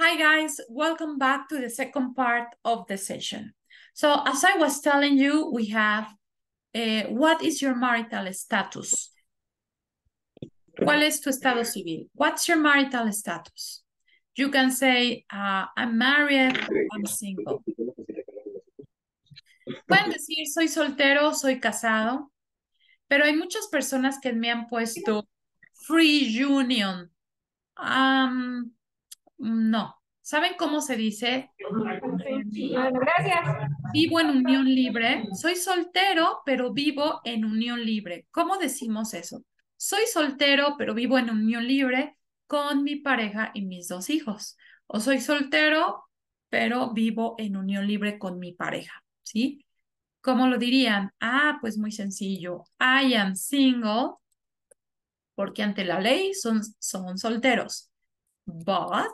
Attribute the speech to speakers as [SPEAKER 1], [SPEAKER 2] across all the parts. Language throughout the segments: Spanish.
[SPEAKER 1] Hi guys, welcome back to the second part of the session. So as I was telling you, we have uh, what is your marital status? ¿Cuál es tu estado civil? What's your marital status? You can say, uh, I'm married, I'm single. Pueden decir, soy soltero, soy casado, pero hay muchas personas que me han puesto free union. Um, No. ¿Saben cómo se dice? Gracias. Vivo en unión libre. Soy soltero, pero vivo en unión libre. ¿Cómo decimos eso? Soy soltero, pero vivo en unión libre con mi pareja y mis dos hijos. O soy soltero, pero vivo en unión libre con mi pareja. ¿Sí? ¿Cómo lo dirían? Ah, pues muy sencillo. I am single porque ante la ley son, son solteros but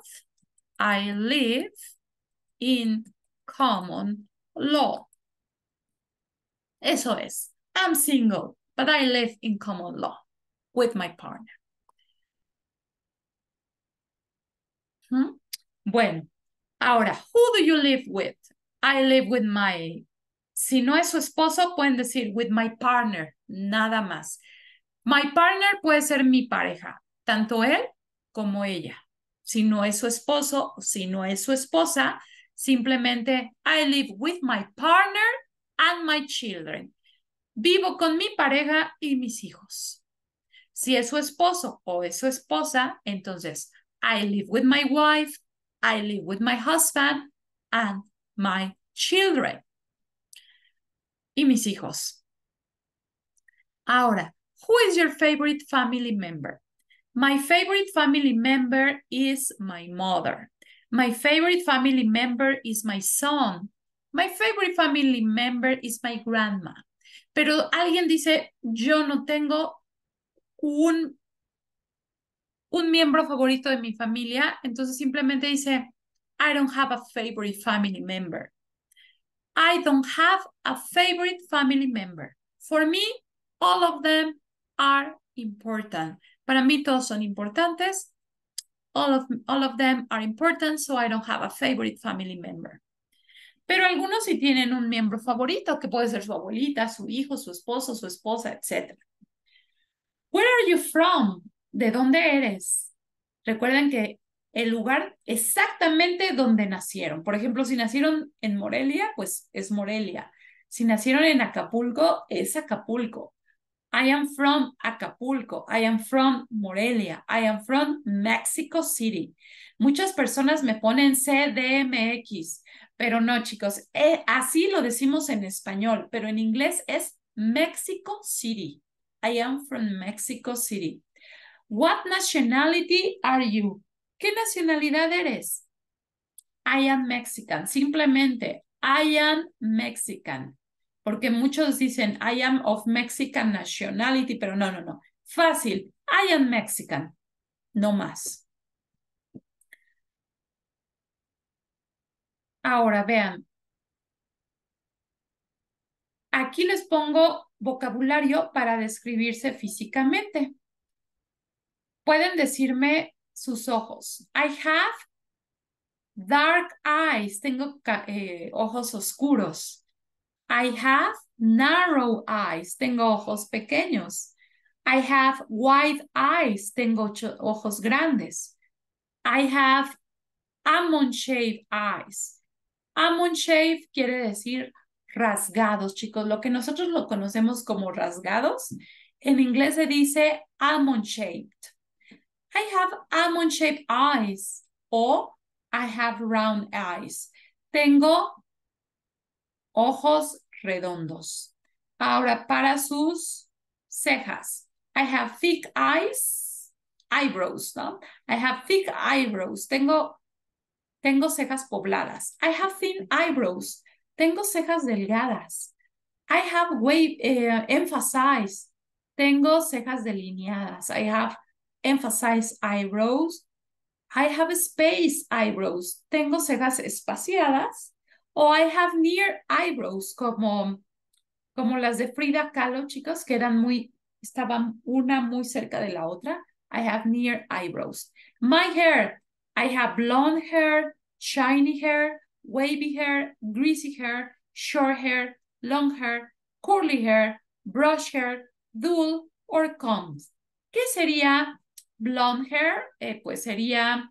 [SPEAKER 1] I live in common law. Eso es. I'm single, but I live in common law with my partner. Hmm? Bueno, ahora, who do you live with? I live with my... Si no es su esposo, pueden decir with my partner, nada más. My partner puede ser mi pareja, tanto él como ella. Si no es su esposo, o si no es su esposa, simplemente I live with my partner and my children. Vivo con mi pareja y mis hijos. Si es su esposo o es su esposa, entonces I live with my wife, I live with my husband and my children. Y mis hijos. Ahora, who is your favorite family member? My favorite family member is my mother. My favorite family member is my son. My favorite family member is my grandma. Pero alguien dice, yo no tengo un, un miembro favorito de mi familia, entonces simplemente dice, I don't have a favorite family member. I don't have a favorite family member. For me, all of them are important. Para mí todos son importantes. All of, them are important, so I don't have a favorite family member. Pero algunos sí tienen un miembro favorito, que puede ser su abuelita, su hijo, su esposo, su esposa, etc. Where are you from? ¿De dónde eres? Recuerden que el lugar exactamente donde nacieron. Por ejemplo, si nacieron en Morelia, pues es Morelia. Si nacieron en Acapulco, es Acapulco. I am from Acapulco, I am from Morelia, I am from Mexico City. Muchas personas me ponen CDMX, pero no, chicos, eh, así lo decimos en español, pero en inglés es Mexico City. I am from Mexico City. What nationality are you? ¿Qué nacionalidad eres? I am Mexican, simplemente I am Mexican porque muchos dicen, I am of Mexican nationality, pero no, no, no. Fácil, I am Mexican, no más. Ahora, vean. Aquí les pongo vocabulario para describirse físicamente. Pueden decirme sus ojos. I have dark eyes. Tengo eh, ojos oscuros. I have narrow eyes. Tengo ojos pequeños. I have wide eyes. Tengo ojos grandes. I have almond-shaped eyes. Almond-shaped quiere decir rasgados, chicos. Lo que nosotros lo conocemos como rasgados, en inglés se dice almond-shaped. I have almond-shaped eyes o I have round eyes. Tengo ojos redondos. Ahora, para sus cejas. I have thick eyes, eyebrows, ¿no? I have thick eyebrows. Tengo, tengo cejas pobladas. I have thin eyebrows. Tengo cejas delgadas. I have wave, eh, emphasize. Tengo cejas delineadas. I have emphasize eyebrows. I have space eyebrows. Tengo cejas espaciadas. O I have near eyebrows, como, como las de Frida Kahlo, chicos, que eran muy, estaban una muy cerca de la otra. I have near eyebrows. My hair, I have blonde hair, shiny hair, wavy hair, greasy hair, short hair, long hair, curly hair, brush hair, dual or combs. ¿Qué sería blonde hair? Eh, pues sería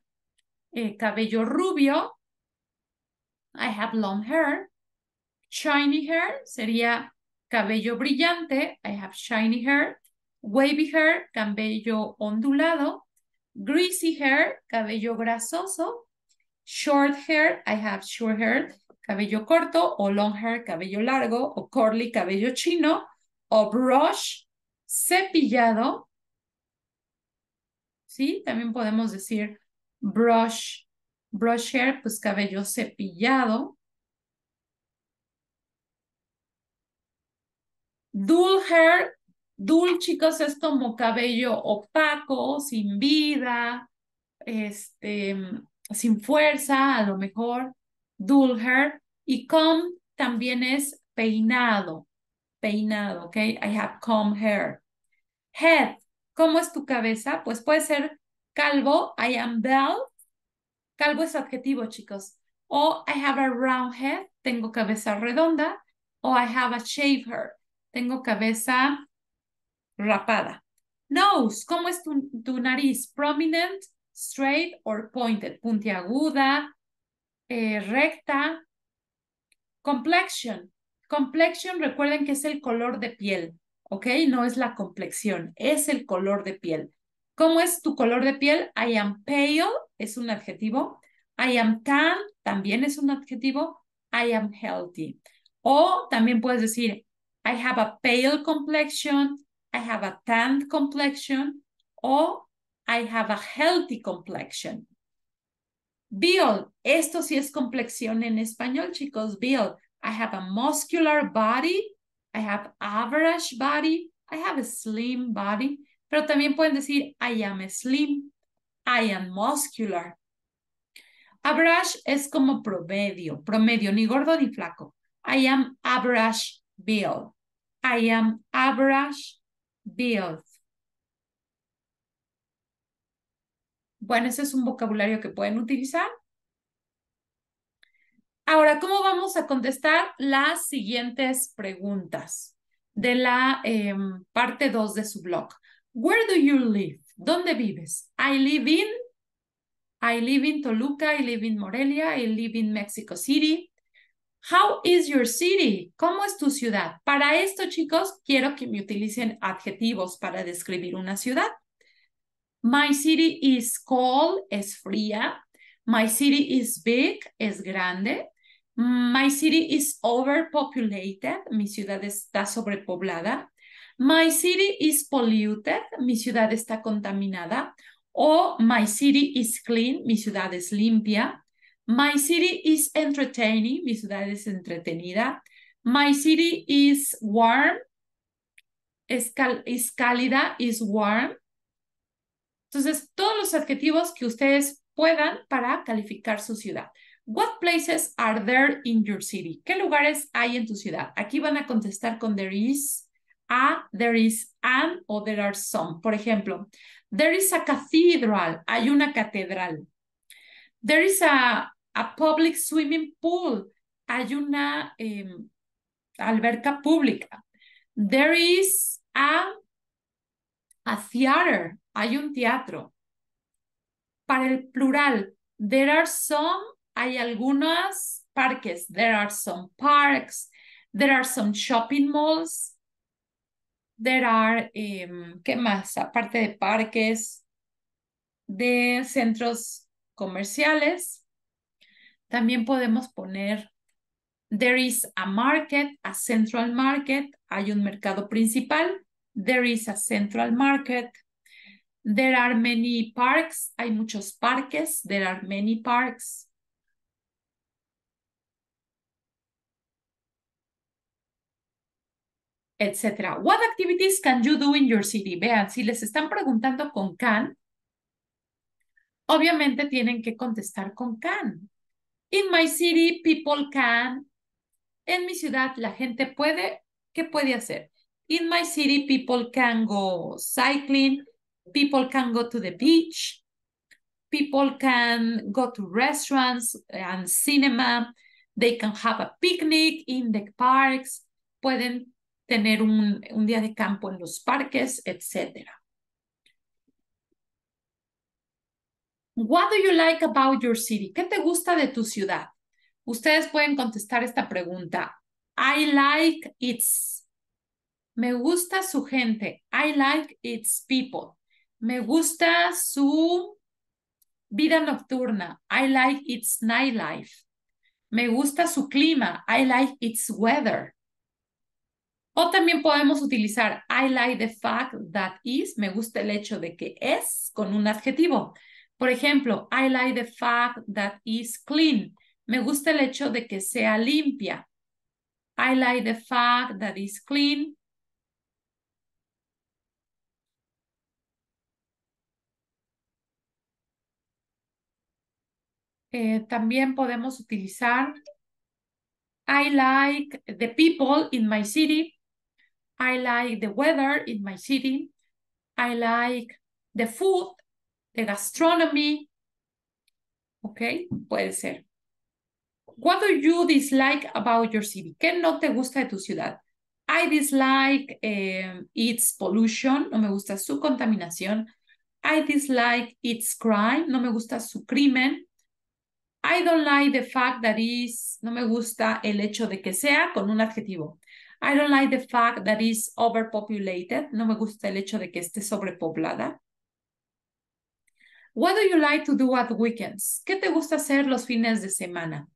[SPEAKER 1] eh, cabello rubio, I have long hair. Shiny hair sería cabello brillante. I have shiny hair. Wavy hair, cabello ondulado. Greasy hair, cabello grasoso. Short hair, I have short hair, cabello corto. O long hair, cabello largo. O curly, cabello chino. O brush, cepillado. ¿Sí? También podemos decir brush Brush hair, pues cabello cepillado. Dull hair, dull chicos, es como cabello opaco, sin vida, este, sin fuerza, a lo mejor. Dull hair. Y comb también es peinado, peinado, ¿ok? I have comb hair. Head, ¿cómo es tu cabeza? Pues puede ser calvo, I am bald, algo es adjetivo, chicos. O I have a round head, tengo cabeza redonda. O I have a shaved head, tengo cabeza rapada. Nose, ¿cómo es tu, nariz? Prominent, straight or pointed, puntiaguda, eh, recta. Complexion. Complexion, recuerden que es el color de piel, ¿ok? No es la complexión, es el color de piel. ¿Cómo es tu color de piel? I am pale es un adjetivo. I am tan también es un adjetivo. I am healthy. O también puedes decir, I have a pale complexion, I have a tan complexion, o I have a healthy complexion. Bill, esto sí es complexión en español, chicos. Bill, I have a muscular body, I have average body, I have a slim body. Pero también pueden decir, I am slim, I am muscular. Average es como promedio, promedio, ni gordo ni flaco. I am average build. I am average build. Bueno, ese es un vocabulario que pueden utilizar. Ahora, ¿cómo vamos a contestar las siguientes preguntas de la em, parte 2 de su blog? Where do you live? ¿Dónde vives? I live in, I live in Toluca, I live in Morelia, I live in Mexico City. How is your city? ¿Cómo es tu ciudad? Para esto, chicos, quiero que me utilicen adjetivos para describir una ciudad. My city is cold, es fría. My city is big, es grande. My city is overpopulated, mi ciudad está sobrepoblada. My city is polluted, mi ciudad está contaminada. O My city is clean, mi ciudad es limpia. My city is entertaining, mi ciudad es entretenida. My city is warm, es, cálida, is warm. Entonces, todos los adjetivos que ustedes puedan para calificar su ciudad. What places are there in your city? ¿Qué lugares hay en tu ciudad? Aquí van a contestar con there is, a, there is an o there are some. Por ejemplo, there is a cathedral, hay una catedral. There is a, a public swimming pool, hay una em, alberca pública. There is a, a theater, hay un teatro. Para el plural, there are some, hay algunos parques. There are some parks. There are some shopping malls There are, em, ¿qué más? Aparte de parques, de centros comerciales, también podemos poner, there is a market, a central market, hay un mercado principal, there is a central market, there are many parks, hay muchos parques, there are many parks, etc. What activities can you do in your city? Vean, si les están preguntando con can, obviamente tienen que contestar con can. In my city, people can. En mi ciudad, la gente puede. ¿Qué puede hacer? In my city, people can go cycling. People can go to the beach. People can go to restaurants and cinema. They can have a picnic in the parks. Pueden tener un, día de campo en los parques, etc. What do you like about your city? ¿Qué te gusta de tu ciudad? Ustedes pueden contestar esta pregunta. I like its. Me gusta su gente. I like its people. Me gusta su vida nocturna. I like its nightlife. Me gusta su clima. I like its weather. O también podemos utilizar I like the fact that is, me gusta el hecho de que es con un adjetivo. Por ejemplo, I like the fact that is clean, me gusta el hecho de que sea limpia. I like the fact that is clean. Eh, también podemos utilizar I like the people in my city. I like the weather in my city. I like the food, the gastronomy. Okay, puede ser. What do you dislike about your city? ¿Qué no te gusta de tu ciudad? I dislike eh, its pollution, no me gusta su contaminación. I dislike its crime, no me gusta su crimen. I don't like the fact that is, no me gusta el hecho de que sea con un adjetivo. I don't like the fact that it's overpopulated. No me gusta el hecho de que esté sobrepoblada. What do you like to do at weekends? ¿Qué te gusta hacer los fines de semana?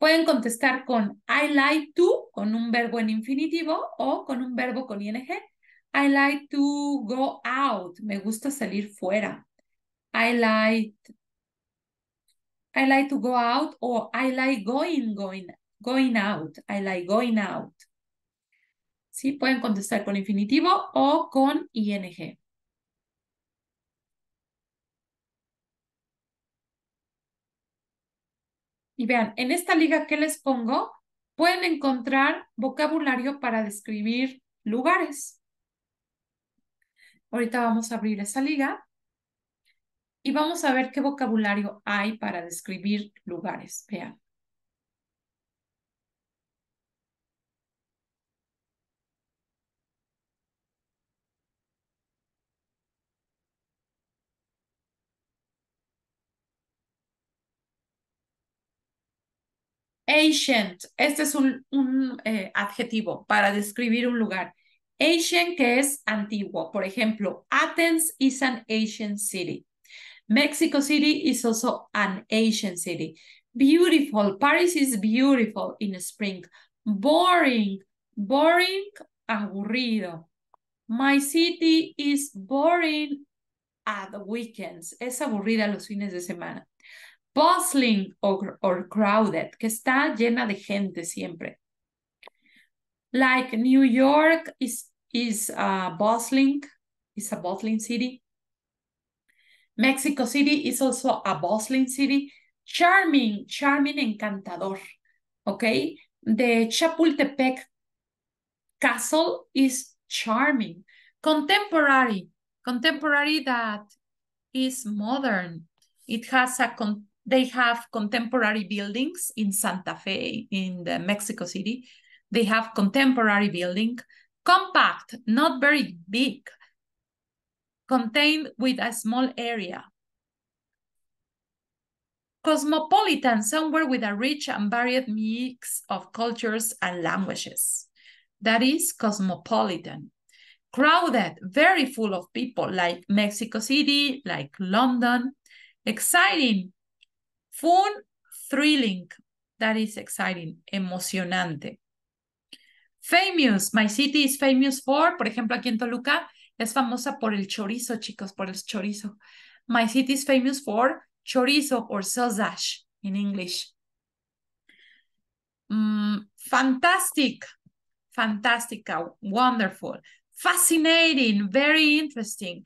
[SPEAKER 1] Pueden contestar con I like to, con un verbo en infinitivo o con un verbo con ing. I like to go out. Me gusta salir fuera. I like I like to go out o I like going going going out. I like going out. ¿sí? Pueden contestar con infinitivo o con ing. Y vean, en esta liga que les pongo, pueden encontrar vocabulario para describir lugares. Ahorita vamos a abrir esa liga y vamos a ver qué vocabulario hay para describir lugares. Vean. Ancient, este es un, eh, adjetivo para describir un lugar. Ancient que es antiguo. Por ejemplo, Athens is an ancient city. Mexico City is also an ancient city. Beautiful, Paris is beautiful in spring. Boring, boring, aburrido. My city is boring at the weekends. Es aburrida los fines de semana. bustling or, or crowded, que está llena de gente siempre. Like New York is, is a bustling, is a bustling city. Mexico City is also a bustling city. Charming, charming, encantador. Okay? The Chapultepec castle is charming. Contemporary, contemporary that is modern. It has a con they have contemporary buildings in Santa Fe, in the Mexico City. They have contemporary building, compact, not very big, contained with a small area. Cosmopolitan, somewhere with a rich and varied mix of cultures and languages. That is cosmopolitan. Crowded, very full of people, like Mexico City, like London. Exciting, Fun, thrilling. That is exciting, emocionante. Famous. My city is famous for, por ejemplo, aquí en Toluca, es famosa por el chorizo, chicos, por el chorizo. My city is famous for chorizo or sausage in English. Mm, fantastic, fantástica, wonderful, fascinating, very interesting.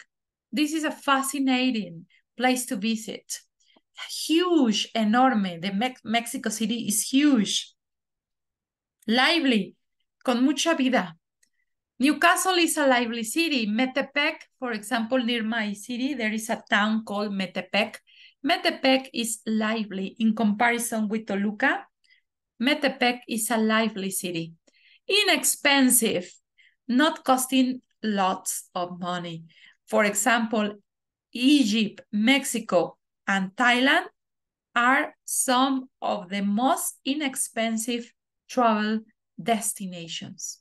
[SPEAKER 1] This is a fascinating place to visit huge, enorme. The Me Mexico City is huge. Lively, con mucha vida. Newcastle is a lively city. Metepec, for example, near my city, there is a town called Metepec. Metepec is lively in comparison with Toluca. Metepec is a lively city. Inexpensive, not costing lots of money. For example, Egypt, Mexico, and Thailand are some of the most inexpensive travel destinations.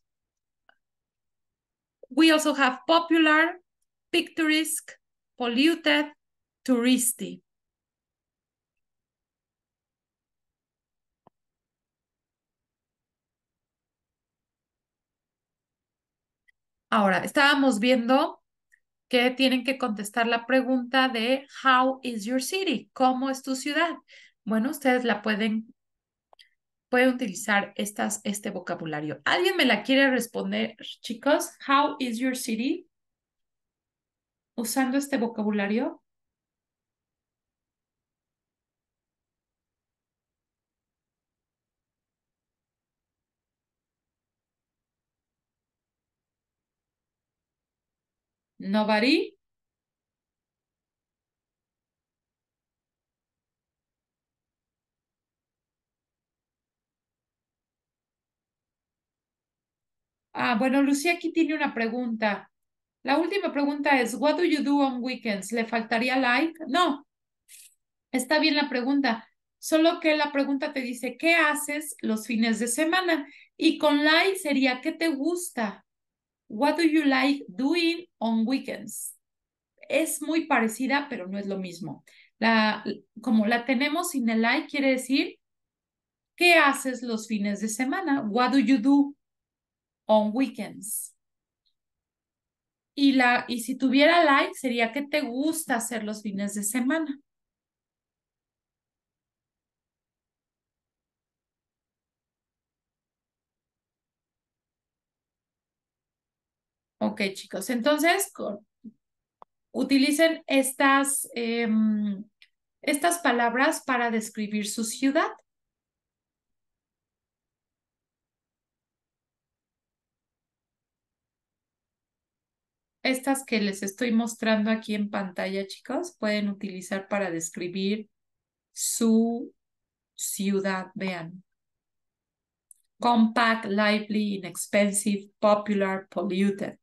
[SPEAKER 1] We also have popular, picturesque, polluted, touristy. Ahora, estábamos viendo que tienen que contestar la pregunta de How is your city? ¿Cómo es tu ciudad? Bueno, ustedes la pueden, pueden utilizar estas, este vocabulario. ¿Alguien me la quiere responder, chicos? How is your city? Usando este vocabulario. Nobody? Ah, bueno, Lucía aquí tiene una pregunta. La última pregunta es, what do you do on weekends? ¿Le faltaría like? No, está bien la pregunta, solo que la pregunta te dice, ¿qué haces los fines de semana? Y con like sería, ¿qué te gusta? What do you like doing on weekends? Es muy parecida, pero no es lo mismo. La, como la tenemos sin el like, quiere decir, ¿qué haces los fines de semana? What do you do on weekends? Y, la, y si tuviera like, sería, ¿qué te gusta hacer los fines de semana? Ok, chicos, entonces utilicen estas, em, estas palabras para describir su ciudad. Estas que les estoy mostrando aquí en pantalla, chicos, pueden utilizar para describir su ciudad. Vean. Compact, lively, inexpensive, popular, polluted.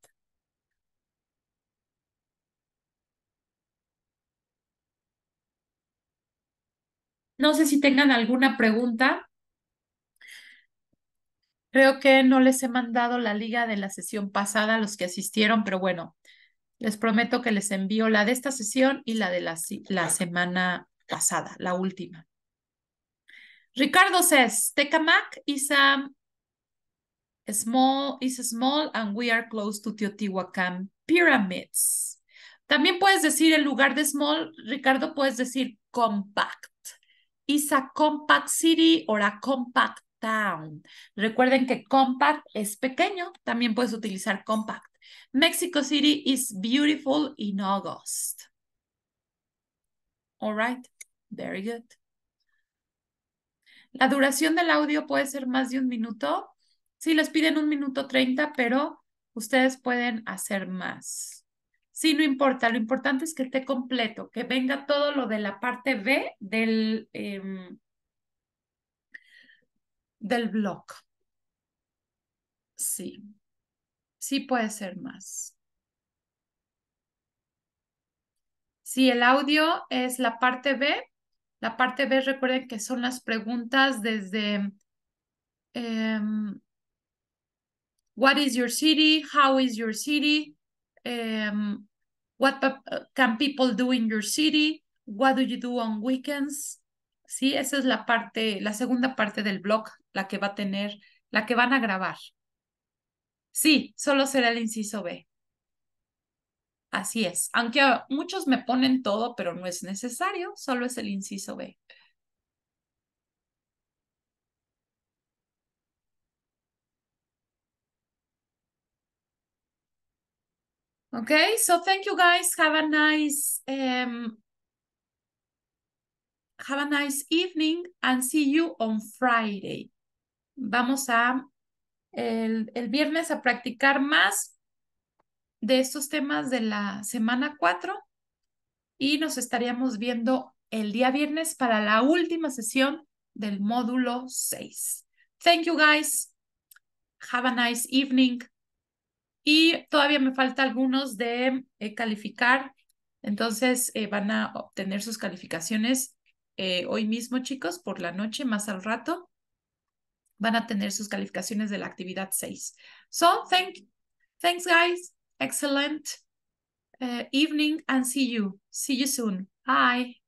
[SPEAKER 1] No sé si tengan alguna pregunta. Creo que no les he mandado la liga de la sesión pasada a los que asistieron, pero bueno, les prometo que les envío la de esta sesión y la de la, la semana pasada, la última. Ricardo says, Tecamac is small, is small and we are close to Teotihuacan pyramids. También puedes decir en lugar de small, Ricardo, puedes decir compact is a compact city or a compact town. Recuerden que compact es pequeño, también puedes utilizar compact. Mexico City is beautiful in August. All right, very good. La duración del audio puede ser más de un minuto. Sí, les piden un minuto treinta, pero ustedes pueden hacer más sí, no importa, lo importante es que esté completo, que venga todo lo de la parte B del, em, del blog. Sí, sí puede ser más. Sí, el audio es la parte B. La parte B, recuerden que son las preguntas desde em, What is your city? How is your city? Em, What can people do in your city? What do you do on weekends? Sí, esa es la parte, la segunda parte del blog, la que va a tener, la que van a grabar. Sí, solo será el inciso B. Así es, aunque muchos me ponen todo, pero no es necesario, solo es el inciso B. Okay, so thank you guys. Have a nice um, have a nice evening and see you on Friday. Vamos a el, el viernes a practicar más de estos temas de la semana 4 y nos estaríamos viendo el día viernes para la última sesión del módulo 6. Thank you guys. Have a nice evening y todavía me falta algunos de eh, calificar. Entonces eh, van a obtener sus calificaciones eh, hoy mismo, chicos, por la noche, más al rato. Van a tener sus calificaciones de la actividad 6. So, thank, thanks, guys. Excellent evening and see you. See you soon. Bye.